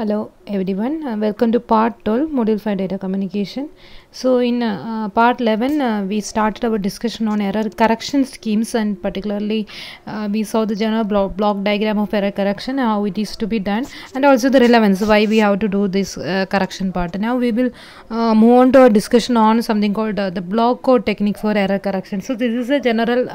hello everyone uh, welcome to part 12 module 5 data communication so in uh, part 11 uh, we started our discussion on error correction schemes and particularly uh, we saw the general block, block diagram of error correction how it is to be done and also the relevance why we have to do this uh, correction part now we will uh, move on to our discussion on something called the block code technique for error correction so this is a general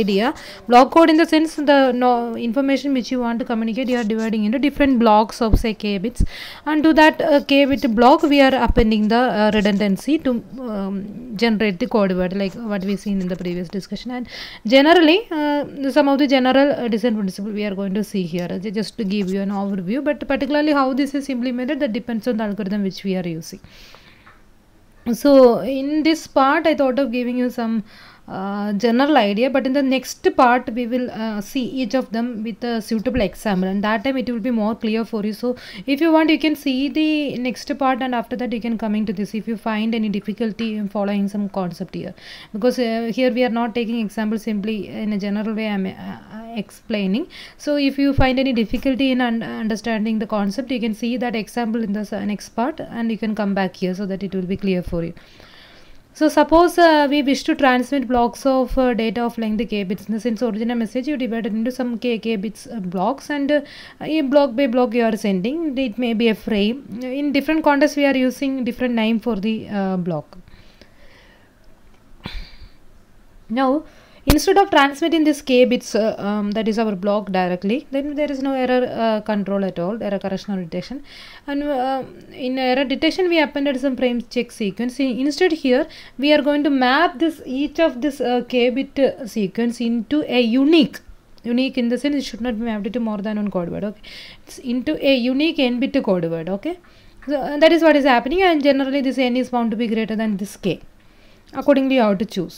idea block code in the sense the no, information which you want to communicate you are dividing into different blocks of say k bits and to that uh, k bit block we are appending the uh, redundancy to um, generate the code word like what we seen in the previous discussion and generally uh, some of the general uh, design principle we are going to see here just to give you an overview but particularly how this is implemented that depends on the algorithm which we are using so in this part i thought of giving you some uh, general idea but in the next part we will uh, see each of them with a suitable example and that time it will be more clear for you so if you want you can see the next part and after that you can coming to this if you find any difficulty in following some concept here because uh, here we are not taking example simply in a general way i'm uh, uh, explaining so if you find any difficulty in un understanding the concept you can see that example in the next part and you can come back here so that it will be clear for you so suppose uh, we wish to transmit blocks of uh, data of length k bits. Since original message you divided into some k k bits uh, blocks and uh, block by block you are sending. It may be a frame. In different contexts we are using different name for the uh, block. Now instead of transmitting this k bits uh, um, that is our block directly then there is no error uh, control at all error correctional detection and uh, in error detection we appended some frame check sequence instead here we are going to map this each of this uh, k bit uh, sequence into a unique unique in the sense it should not be mapped to more than one code word okay it's into a unique n bit code word okay so uh, that is what is happening and generally this n is found to be greater than this k accordingly how to choose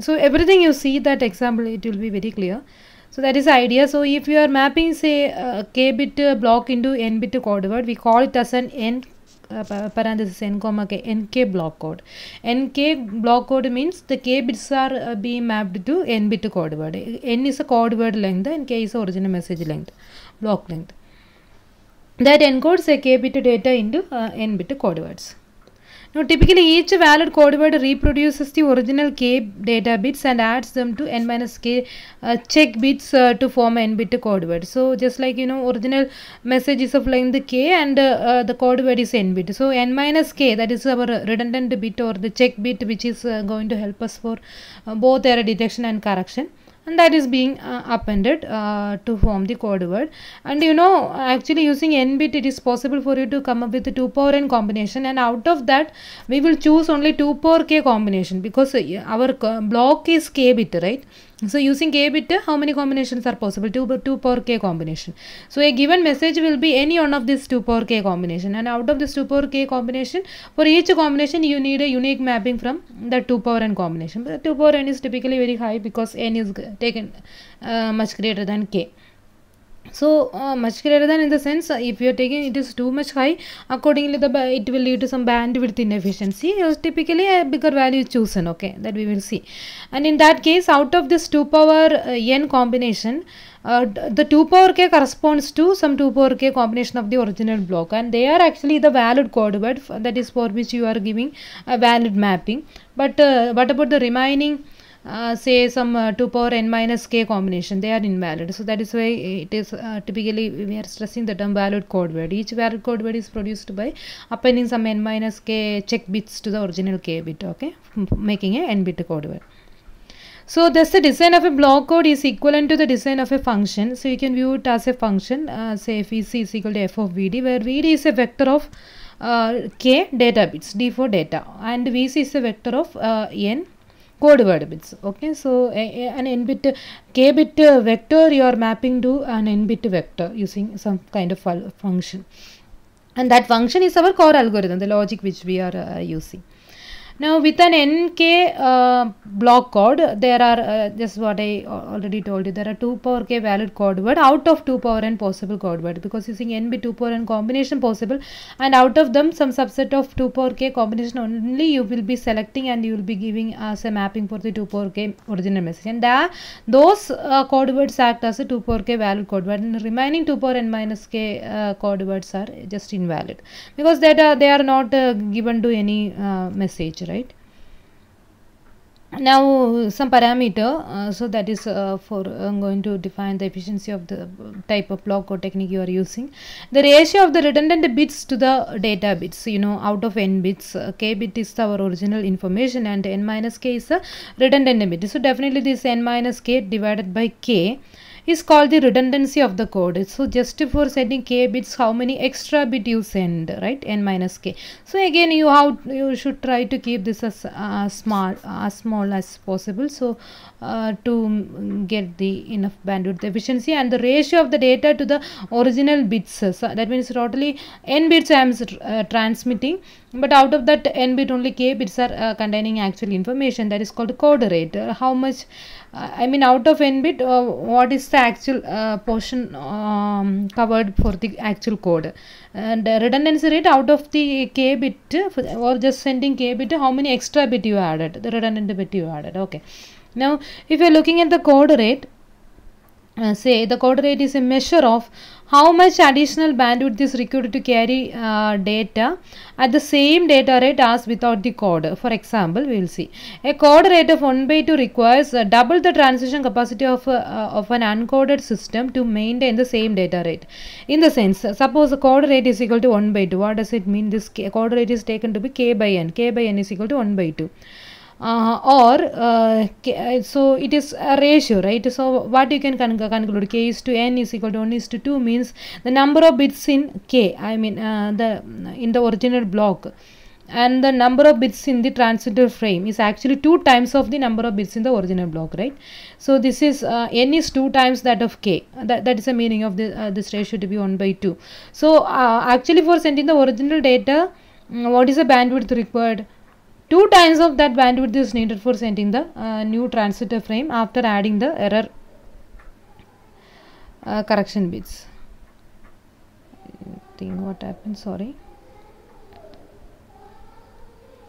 so everything you see that example it will be very clear so that is the idea so if you are mapping say k bit block into n bit code word we call it as an n uh, parenthesis n comma k nk block code nk block code means the k bits are uh, being mapped to n bit code word n is a code word length and k is the original message length block length that encodes a k bit data into uh, n bit code words now typically each valid code word reproduces the original k data bits and adds them to n minus k uh, check bits uh, to form n bit code word. So just like you know original message is of length k and uh, uh the code word is n bit. So n minus k that is our redundant bit or the check bit which is uh, going to help us for uh, both error detection and correction and that is being uh, appended uh, to form the code word and you know actually using n bit it is possible for you to come up with a 2 power n combination and out of that we will choose only 2 power k combination because uh, our uh, block is k bit right so using k bit, how many combinations are possible? 2, 2 power k combination. So a given message will be any one of these 2 power k combination and out of this 2 power k combination, for each combination you need a unique mapping from the 2 power n combination. But 2 power n is typically very high because n is taken uh, much greater than k so uh, much greater than in the sense uh, if you are taking it is too much high accordingly the it will lead to some bandwidth inefficiency it is typically a bigger value chosen okay that we will see and in that case out of this 2 power uh, n combination uh, the 2 power k corresponds to some 2 power k combination of the original block and they are actually the valid coordinate that is for which you are giving a valid mapping but uh, what about the remaining uh, say some uh, 2 power n minus k combination they are invalid so that is why it is uh, typically we are stressing the term valid code word each valid code word is produced by appending some n minus k check bits to the original k bit okay making a n bit code word so thus the design of a block code is equivalent to the design of a function so you can view it as a function uh, say vc is equal to f of vd where vd is a vector of uh, k data bits d for data and vc is a vector of n code word bits okay so a, a, an n bit k bit vector you are mapping to an n bit vector using some kind of function and that function is our core algorithm the logic which we are uh, using now with an nk uh, block code, there are uh, just what I already told you. There are two power k valid code word out of two power n possible code word because using n by two power n combination possible, and out of them some subset of two power k combination only you will be selecting and you will be giving as a mapping for the two power k original message. And that uh, those uh, words act as a two power k valid code word, and remaining two power n minus k uh, words are just invalid because that uh, they are not uh, given to any message right now some parameter uh, so that is uh, for i'm uh, going to define the efficiency of the uh, type of block or technique you are using the ratio of the redundant bits to the data bits you know out of n bits uh, k bit is our original information and n minus k is a redundant bit so definitely this n minus k divided by k is called the redundancy of the code. So just for sending k bits, how many extra bit you send, right? N minus k. So again, you how you should try to keep this as uh, small as small as possible. So uh, to get the enough bandwidth efficiency and the ratio of the data to the original bits. So that means totally n bits I am uh, transmitting but out of that n bit only k bits are uh, containing actual information that is called code rate how much uh, i mean out of n bit uh, what is the actual uh, portion um, covered for the actual code and redundancy rate out of the k bit or just sending k bit how many extra bit you added the redundant bit you added okay now if you are looking at the code rate uh, say the code rate is a measure of how much additional bandwidth is required to carry uh, data at the same data rate as without the code. For example, we will see a code rate of 1 by 2 requires uh, double the transition capacity of, uh, uh, of an uncoded system to maintain the same data rate. In the sense, uh, suppose the code rate is equal to 1 by 2. What does it mean? This code rate is taken to be k by n. k by n is equal to 1 by 2. Uh-huh. uh, or uh, so it is a ratio right so what you can con conclude k is to n is equal to 1 is to 2 means the number of bits in k i mean uh, the in the original block and the number of bits in the transitor frame is actually two times of the number of bits in the original block right so this is uh, n is two times that of k that, that is the meaning of this, uh, this ratio to be 1 by 2 so uh, actually for sending the original data mm, what is the bandwidth required Two times of that bandwidth is needed for sending the uh, new transmitter frame after adding the error uh, correction bits. Thing what happened? Sorry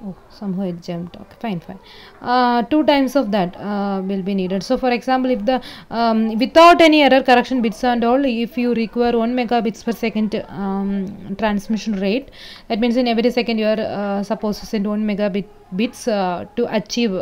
oh somehow it jumped okay fine fine uh, two times of that uh, will be needed so for example if the um, without any error correction bits and all if you require 1 megabits per second um, transmission rate that means in every second you are uh, supposed to send 1 megabit bits uh, to achieve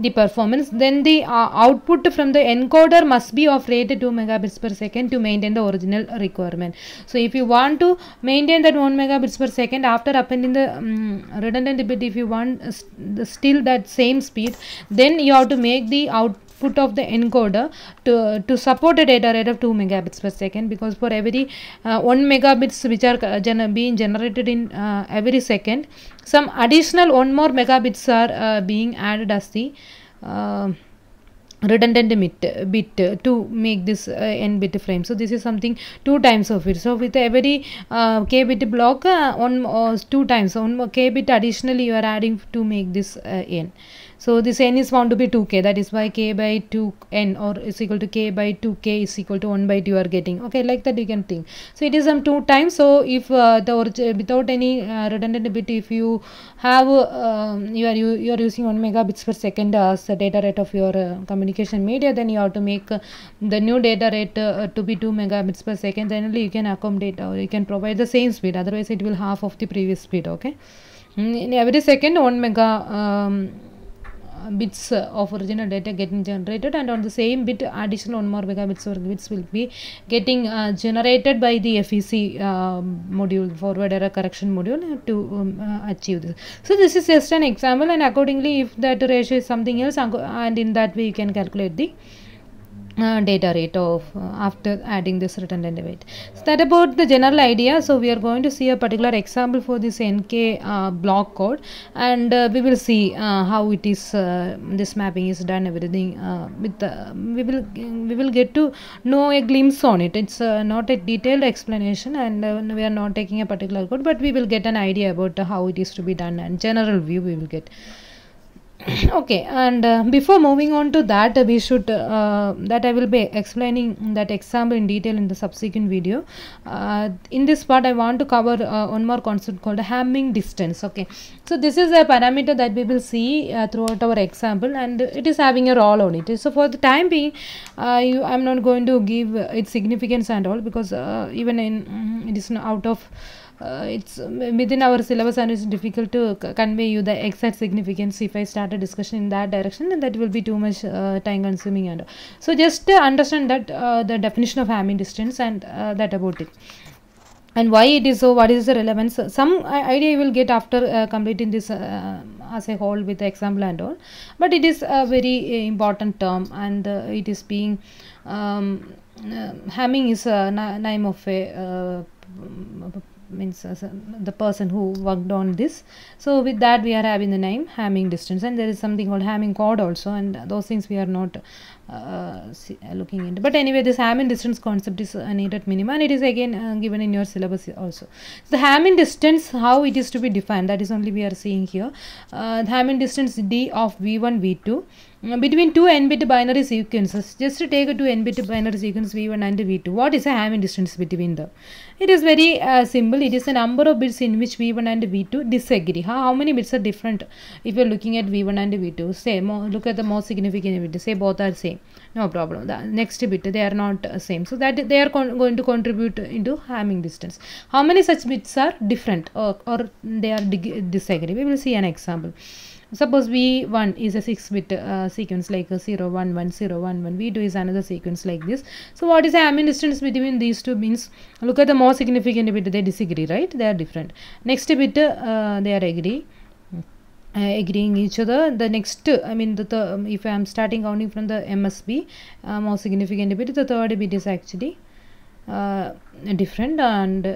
the performance then the uh, output from the encoder must be of rate 2 megabits per second to maintain the original requirement so if you want to maintain that 1 megabits per second after appending the um, redundant bit if you want st still that same speed then you have to make the out output of the encoder to, to support a data rate of 2 megabits per second because for every uh, 1 megabits which are uh, being generated in uh, every second some additional 1 more megabits are uh, being added as the uh, redundant bit, bit to make this uh, n bit frame so this is something two times of it so with every uh, k bit block uh, on uh, two times on k bit additionally you are adding to make this n so this n is found to be 2k that is why k by 2n or is equal to k by 2k is equal to 1 by 2 you are getting okay like that you can think. So it is some um, 2 times so if uh, the without any uh, redundant bit if you have uh, you are you, you are using 1 megabits per second as the data rate of your uh, communication media then you have to make uh, the new data rate uh, to be 2 megabits per second then only you can accommodate or you can provide the same speed otherwise it will half of the previous speed okay mm, in every second 1 mega um, bits of original data getting generated and on the same bit additional one more megabits or bits will be getting uh, generated by the FEC uh, um, module forward error correction module uh, to um, uh, achieve this. So this is just an example and accordingly if that ratio is something else and in that way you can calculate the data rate of uh, after adding this redundant weight so that about the general idea so we are going to see a particular example for this nk uh, block code and uh, we will see uh, how it is uh, this mapping is done everything with we will we will get to know a glimpse on it it's not a detailed explanation and we are not taking a particular code but we will get an idea about how it is to be done and general view we will get okay and uh, before moving on to that we should uh, that i will be explaining that example in detail in the subsequent video uh, in this part i want to cover uh, one more concept called Hamming distance okay so this is a parameter that we will see uh, throughout our example and it is having a role on it so for the time being uh, you, i'm not going to give its significance and all because even in mm, it is out of uh, it's um, within our syllabus and it's difficult to convey you the exact significance if I start a discussion in that direction and that will be too much uh, time consuming and so just uh, understand that uh, the definition of Hamming distance and uh, that about it and why it is so what is the relevance some idea you will get after uh, completing this uh, as a whole with the example and all but it is a very important term and uh, it is being um, Hamming is a name of a means uh, the person who worked on this so with that we are having the name Hamming distance and there is something called Hamming chord also and those things we are not uh, looking into but anyway this Hamming distance concept is uh, needed minimum and it is again uh, given in your syllabus also so the Hamming distance how it is to be defined that is only we are seeing here uh, the Hamming distance d of v1 v2 uh, between two n-bit binary sequences just take two n-bit binary sequence v1 and v2 what is the Hamming distance between them it is very uh, simple it is the number of bits in which v1 and v2 disagree how, how many bits are different if you're looking at v1 and v2 say look at the most significant bit say both are same no problem the next bit they are not uh, same so that they are going to contribute into Hamming distance how many such bits are different or, or they are disagree we will see an example suppose v1 is a 6 bit uh, sequence like a 0 1 1 0 1 1 v2 is another sequence like this so what is the distance between these two means look at the more significant bit they disagree right they are different next bit uh, they are agree uh, agreeing each other the next i mean the, um, if i am starting counting from the msb uh, more significant bit the third bit is actually uh, different and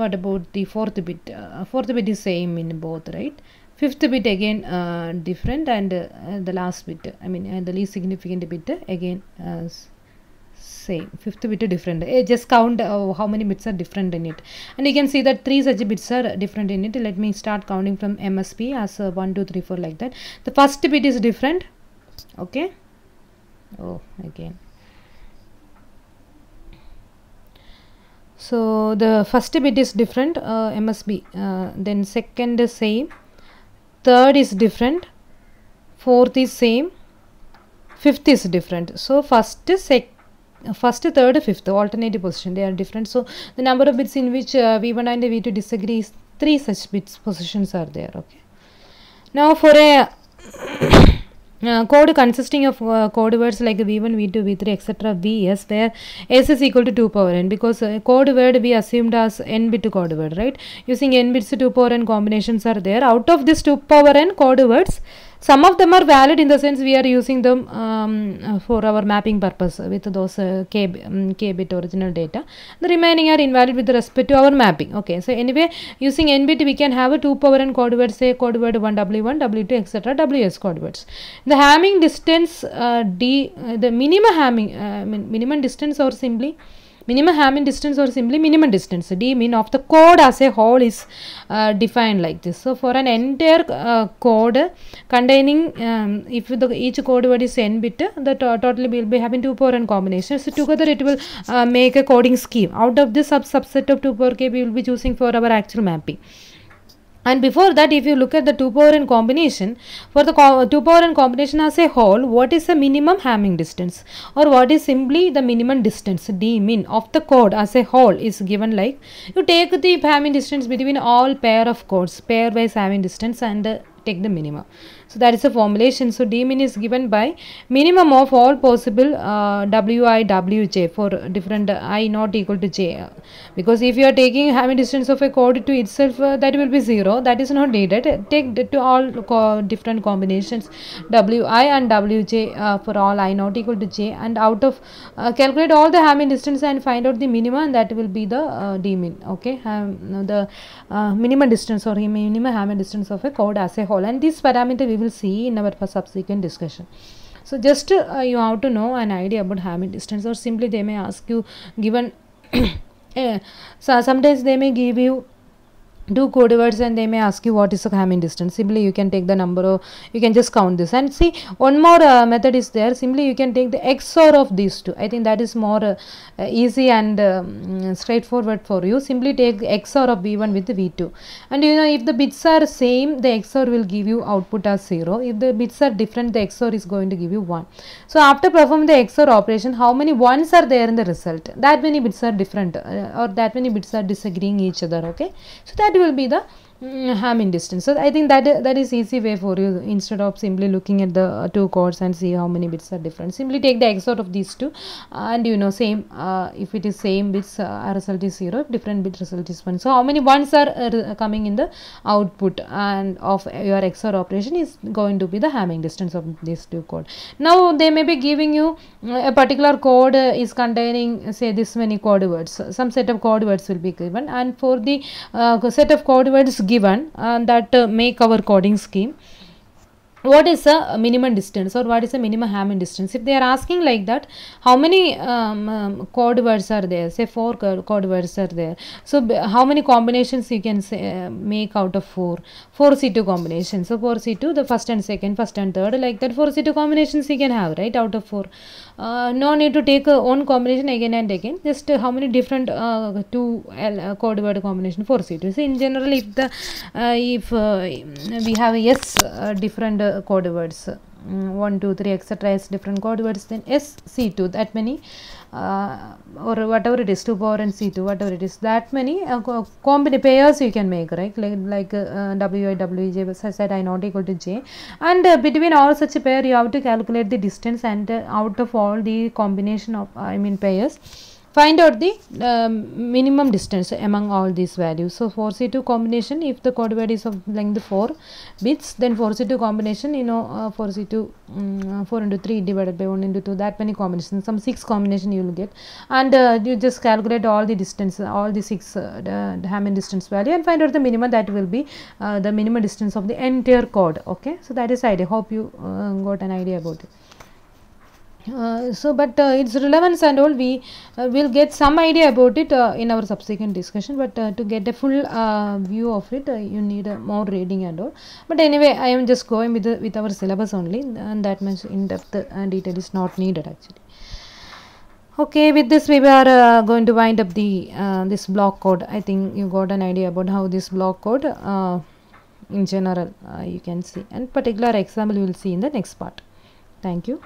what about the fourth bit uh, fourth bit is same in both right fifth bit again uh, different and uh, the last bit I mean uh, the least significant bit again uh, same fifth bit different just count how many bits are different in it and you can see that three such bits are different in it let me start counting from MSP as uh, 1 2 3 4 like that the first bit is different okay oh again so the first bit is different uh, msb uh, then second same third is different fourth is same fifth is different so first second first, third, fifth alternative position they are different. So the number of bits in which uh, V1 and V2 disagree is three such bits positions are there. Okay. Now for a uh, code consisting of uh, code words like v1, v2, v3, etc. vs where s is equal to 2 power n because uh, code word we assumed as n bit code word right using n bits 2 power n combinations are there out of this 2 power n code words some of them are valid in the sense we are using them um, uh, for our mapping purpose with those uh, k, um, k bit original data the remaining are invalid with respect to our mapping okay so anyway using n bit we can have a two power n code word say code word 1 w1 w2 etc ws code words the Hamming distance uh, d uh, the minimum Hamming uh, min minimum distance or simply minimum Hamming distance or simply minimum distance d mean of the chord as a whole is uh, defined like this so for an entire uh, chord containing um, if the each chord word is n bit the to totally will be having 2 power n combinations. so together it will uh, make a coding scheme out of this sub subset of 2 power k we will be choosing for our actual mapping and before that if you look at the 2 power n combination for the co 2 power n combination as a whole what is the minimum Hamming distance or what is simply the minimum distance d min of the code as a whole is given like you take the Hamming distance between all pair of pair pairwise Hamming distance and uh, take the minimum so that is the formulation. So D min is given by minimum of all possible uh, for different uh, I not equal to J. Because if you are taking having distance of a chord to itself, uh, that will be 0. That is not needed. Take to all co different combinations WI and WJ uh, for all I not equal to J and out of uh, calculate all the Hamming distance and find out the minimum and that will be the uh, D min. Okay. Um, the uh, minimum distance or minimum Hamming distance of a chord as a whole and this parameter will will see in our subsequent discussion. So just uh, you have to know an idea about Hamming distance or simply they may ask you given uh, so sometimes they may give you do code words and they may ask you what is the Hamming distance simply you can take the number of you can just count this and see one more uh, method is there simply you can take the XOR of these two I think that is more uh, easy and um, straightforward for you simply take XOR of V1 with the V2 and you know if the bits are same the XOR will give you output as 0 if the bits are different the XOR is going to give you 1 so after performing the XOR operation how many ones are there in the result that many bits are different uh, or that many bits are disagreeing each other okay so that will be the Mm, Hamming distance. So I think that that is easy way for you instead of simply looking at the uh, two chords and see how many bits are different. Simply take the XOR of these two and you know same uh, if it is same bits uh, result is 0 different bit result is 1. So how many ones are uh, coming in the output and of your XOR operation is going to be the Hamming distance of these two codes. Now they may be giving you mm, a particular code uh, is containing uh, say this many code words some set of code words will be given and for the set of code words given and uh, that uh, make our coding scheme what is the uh, minimum distance or what is the minimum Hamming distance if they are asking like that how many um, um, chord words are there say four chord words are there so how many combinations you can say, uh, make out of four four c2 combinations so four c2 the first and second first and third like that four c2 combinations you can have right out of four uh, no need to take uh, one combination again and again just uh, how many different uh, two L, uh, chord word combination four c2 so in general if the uh, if we have yes different the code words mm, 1 2 3 etc as different code words then s c2 that many uh, or whatever it is 2 power and c2 whatever it is that many uh, combination pairs you can make right like like uh, wi as i said i not equal to j and uh, between all such pair you have to calculate the distance and uh, out of all the combination of i mean pairs find out the um, minimum distance among all these values so 4c2 combination if the code word is of length 4 bits then 4c2 combination you know uh, 4c2 mm, um, uh, 4 into 3 divided by 1 into 2 that many combinations some 6 combination you will get and uh, you just calculate all the distance all the 6 uh, the distance value and find out the minimum that will be uh, the minimum distance of the entire code okay so that is idea hope you uh, got an idea about it uh, so but uh, its relevance and all we uh, will get some idea about it uh, in our subsequent discussion but uh, to get a full view of it you need more reading and all but anyway i am just going with the, with our syllabus only and that much in depth and detail is not needed actually okay with this we are going to wind up the this block code i think you got an idea about how this block code in general you can see and particular example you will see in the next part thank you